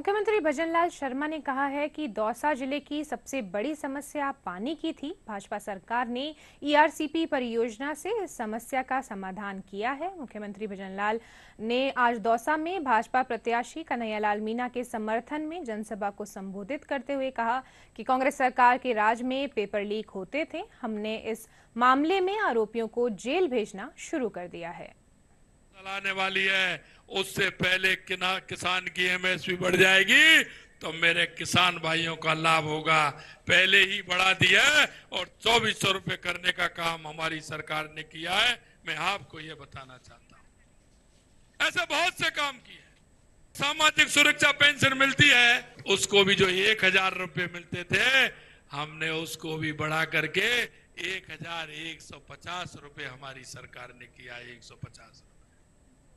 मुख्यमंत्री भजनलाल शर्मा ने कहा है कि दौसा जिले की सबसे बड़ी समस्या पानी की थी भाजपा सरकार ने ईआरसीपी e परियोजना से इस समस्या का समाधान किया है मुख्यमंत्री भजनलाल ने आज दौसा में भाजपा प्रत्याशी कन्हैयालाल मीना के समर्थन में जनसभा को संबोधित करते हुए कहा कि कांग्रेस सरकार के राज में पेपर लीक होते थे हमने इस मामले में आरोपियों को जेल भेजना शुरू कर दिया है है उससे पहले किसान की एमएसपी बढ़ जाएगी तो मेरे किसान भाइयों का लाभ होगा पहले ही बढ़ा दिया और चौबीस सौ रुपए करने का काम हमारी सरकार ने किया है मैं आपको यह बताना चाहता हूँ ऐसे बहुत से काम किए सामाजिक सुरक्षा पेंशन मिलती है उसको भी जो एक हजार रुपए मिलते थे हमने उसको भी बढ़ा करके एक हजार एक सौ पचास रुपए हमारी सरकार ने किया एक सौ पचास रुपए